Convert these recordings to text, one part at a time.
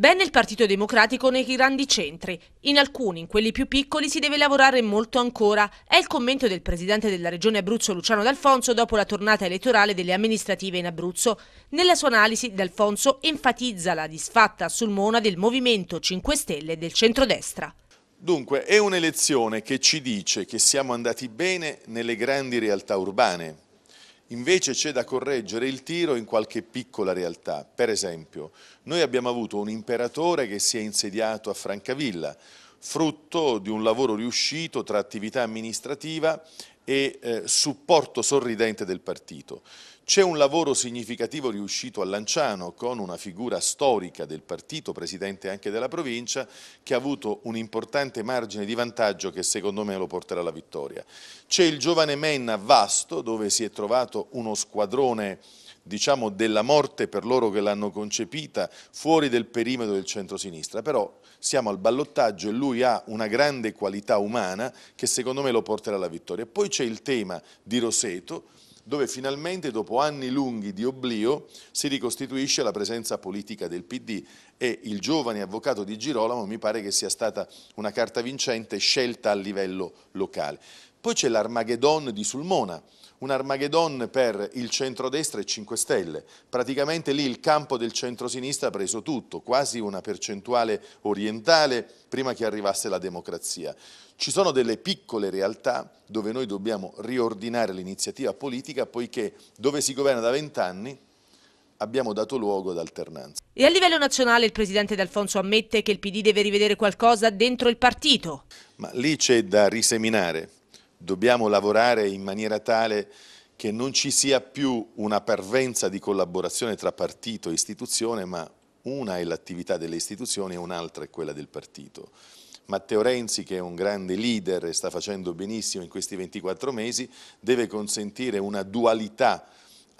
Bene il Partito Democratico nei grandi centri, in alcuni, in quelli più piccoli, si deve lavorare molto ancora. È il commento del presidente della regione Abruzzo Luciano D'Alfonso dopo la tornata elettorale delle amministrative in Abruzzo. Nella sua analisi D'Alfonso enfatizza la disfatta sul Mona del Movimento 5 Stelle del centrodestra. Dunque è un'elezione che ci dice che siamo andati bene nelle grandi realtà urbane, Invece c'è da correggere il tiro in qualche piccola realtà. Per esempio, noi abbiamo avuto un imperatore che si è insediato a Francavilla, frutto di un lavoro riuscito tra attività amministrativa e eh, supporto sorridente del partito. C'è un lavoro significativo riuscito a Lanciano con una figura storica del partito, presidente anche della provincia, che ha avuto un importante margine di vantaggio che secondo me lo porterà alla vittoria. C'è il giovane Menna a Vasto dove si è trovato uno squadrone diciamo, della morte per loro che l'hanno concepita fuori del perimetro del centrosinistra, però siamo al ballottaggio e lui ha una grande qualità umana che secondo me lo porterà alla vittoria. Poi c'è il tema di Roseto, dove finalmente dopo anni lunghi di oblio si ricostituisce la presenza politica del PD e il giovane avvocato di Girolamo mi pare che sia stata una carta vincente scelta a livello locale. Poi c'è l'Armageddon di Sulmona, un Armageddon per il centrodestra e 5 Stelle. Praticamente lì il campo del centrosinistra ha preso tutto, quasi una percentuale orientale prima che arrivasse la democrazia. Ci sono delle piccole realtà dove noi dobbiamo riordinare l'iniziativa politica poiché dove si governa da vent'anni abbiamo dato luogo ad alternanza. E a livello nazionale il presidente D'Alfonso ammette che il PD deve rivedere qualcosa dentro il partito. Ma lì c'è da riseminare, dobbiamo lavorare in maniera tale che non ci sia più una parvenza di collaborazione tra partito e istituzione, ma una è l'attività delle istituzioni e un'altra è quella del partito. Matteo Renzi, che è un grande leader e sta facendo benissimo in questi 24 mesi, deve consentire una dualità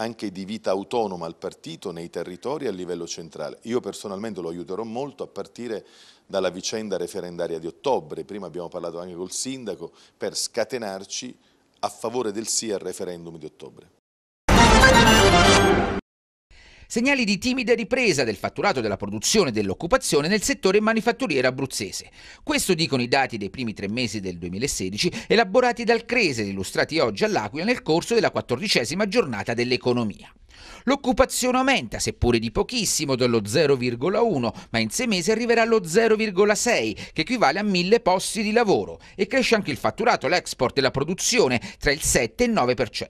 anche di vita autonoma al partito nei territori a livello centrale. Io personalmente lo aiuterò molto a partire dalla vicenda referendaria di ottobre, prima abbiamo parlato anche col sindaco, per scatenarci a favore del sì al referendum di ottobre. Segnali di timida ripresa del fatturato della produzione e dell'occupazione nel settore manifatturiero abruzzese. Questo dicono i dati dei primi tre mesi del 2016 elaborati dal Crese e illustrati oggi all'Aquila nel corso della quattordicesima giornata dell'economia. L'occupazione aumenta, seppure di pochissimo, dello 0,1, ma in sei mesi arriverà allo 0,6, che equivale a mille posti di lavoro, e cresce anche il fatturato, l'export e la produzione tra il 7 e il 9%.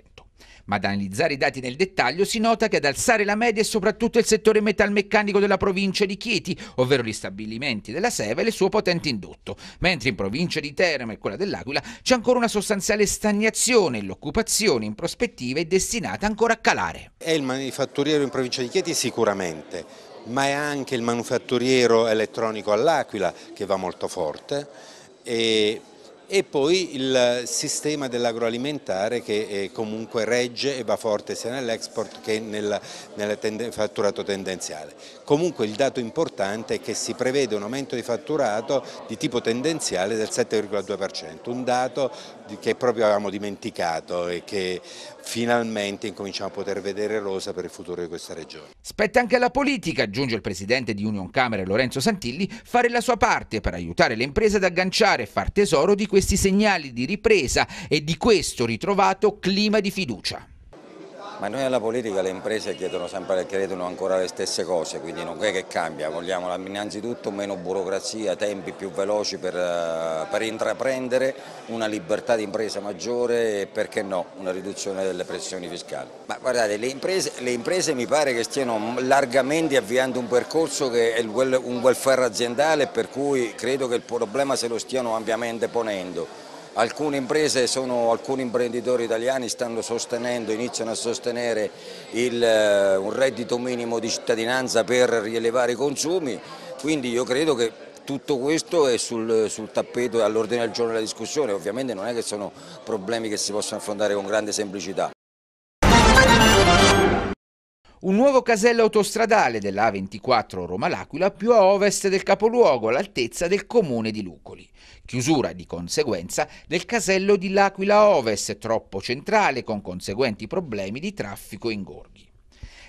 Ma ad analizzare i dati nel dettaglio si nota che ad alzare la media è soprattutto il settore metalmeccanico della provincia di Chieti, ovvero gli stabilimenti della Seva e il suo potente indotto, mentre in provincia di Teramo e quella dell'Aquila c'è ancora una sostanziale stagnazione e l'occupazione in prospettiva è destinata ancora a calare. È il manifatturiero in provincia di Chieti sicuramente, ma è anche il manufatturiero elettronico all'Aquila che va molto forte e e poi il sistema dell'agroalimentare che eh, comunque regge e va forte sia nell'export che nel, nel, fatturato tendenziale. Comunque il dato importante è che si prevede un aumento di fatturato di tipo tendenziale del 7,2%, un dato che proprio avevamo dimenticato e che finalmente incominciamo a poter vedere rosa per il futuro di questa regione. Spetta anche alla politica, aggiunge il presidente di Union Camere Lorenzo Santilli, fare la sua parte per aiutare le imprese ad agganciare e far tesoro di questi segnali di ripresa e di questo ritrovato clima di fiducia. Ma noi alla politica le imprese chiedono sempre e credono ancora le stesse cose, quindi non è che cambia, vogliamo innanzitutto meno burocrazia, tempi più veloci per, eh, per intraprendere, una libertà di impresa maggiore e perché no, una riduzione delle pressioni fiscali. Ma guardate, le imprese, le imprese mi pare che stiano largamente avviando un percorso che è un welfare aziendale per cui credo che il problema se lo stiano ampiamente ponendo alcune imprese, sono, alcuni imprenditori italiani stanno sostenendo, iniziano a sostenere il, eh, un reddito minimo di cittadinanza per rielevare i consumi, quindi io credo che tutto questo è sul, sul tappeto e all'ordine del giorno della discussione, ovviamente non è che sono problemi che si possono affrontare con grande semplicità un nuovo casello autostradale della A24 Roma-L'Aquila più a ovest del capoluogo, all'altezza del comune di Lucoli. Chiusura di conseguenza del casello di L'Aquila Ovest, troppo centrale, con conseguenti problemi di traffico in gorghi.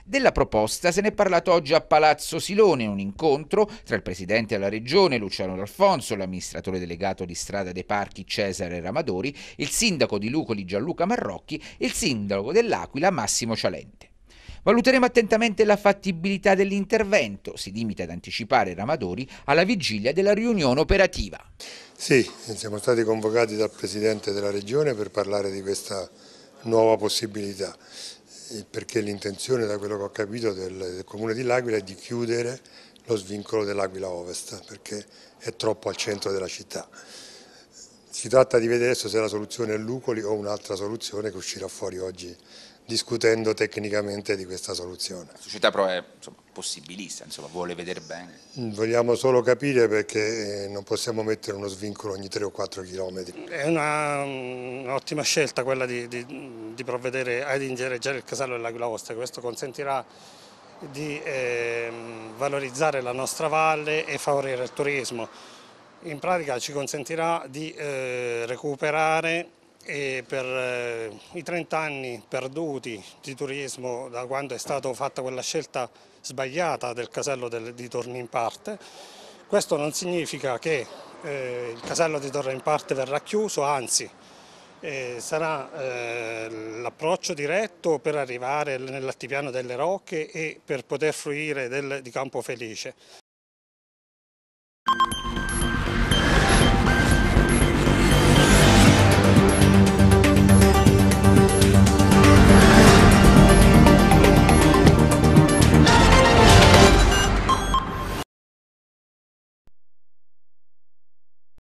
Della proposta se ne è parlato oggi a Palazzo Silone in un incontro tra il presidente della regione Luciano D'Alfonso, l'amministratore delegato di Strada dei Parchi Cesare Ramadori, il sindaco di Lucoli Gianluca Marrocchi e il sindaco dell'Aquila Massimo Cialente. Valuteremo attentamente la fattibilità dell'intervento, si limita ad anticipare Ramadori alla vigilia della riunione operativa. Sì, siamo stati convocati dal Presidente della Regione per parlare di questa nuova possibilità, perché l'intenzione da quello che ho capito del, del Comune di L'Aquila è di chiudere lo svincolo dell'Aquila Ovest, perché è troppo al centro della città. Si tratta di vedere adesso se la soluzione è Lucoli o un'altra soluzione che uscirà fuori oggi discutendo tecnicamente di questa soluzione. La società però è insomma, possibilista, insomma, vuole vedere bene. Mm, vogliamo solo capire perché eh, non possiamo mettere uno svincolo ogni 3 o 4 chilometri. È un'ottima mm, scelta quella di, di, di, provvedere ad indiareggiare il casello dell'Aquila Osta, questo consentirà di eh, valorizzare la nostra valle e favorire il turismo. In pratica ci consentirà di eh, recuperare e per eh, i 30 anni perduti di turismo da quando è stata fatta quella scelta sbagliata del casello di Torni in Parte. Questo non significa che eh, il casello di Torre in Parte verrà chiuso, anzi eh, sarà l'approccio diretto per arrivare nell'altipiano delle Rocche e per poter fruire di Campo Felice.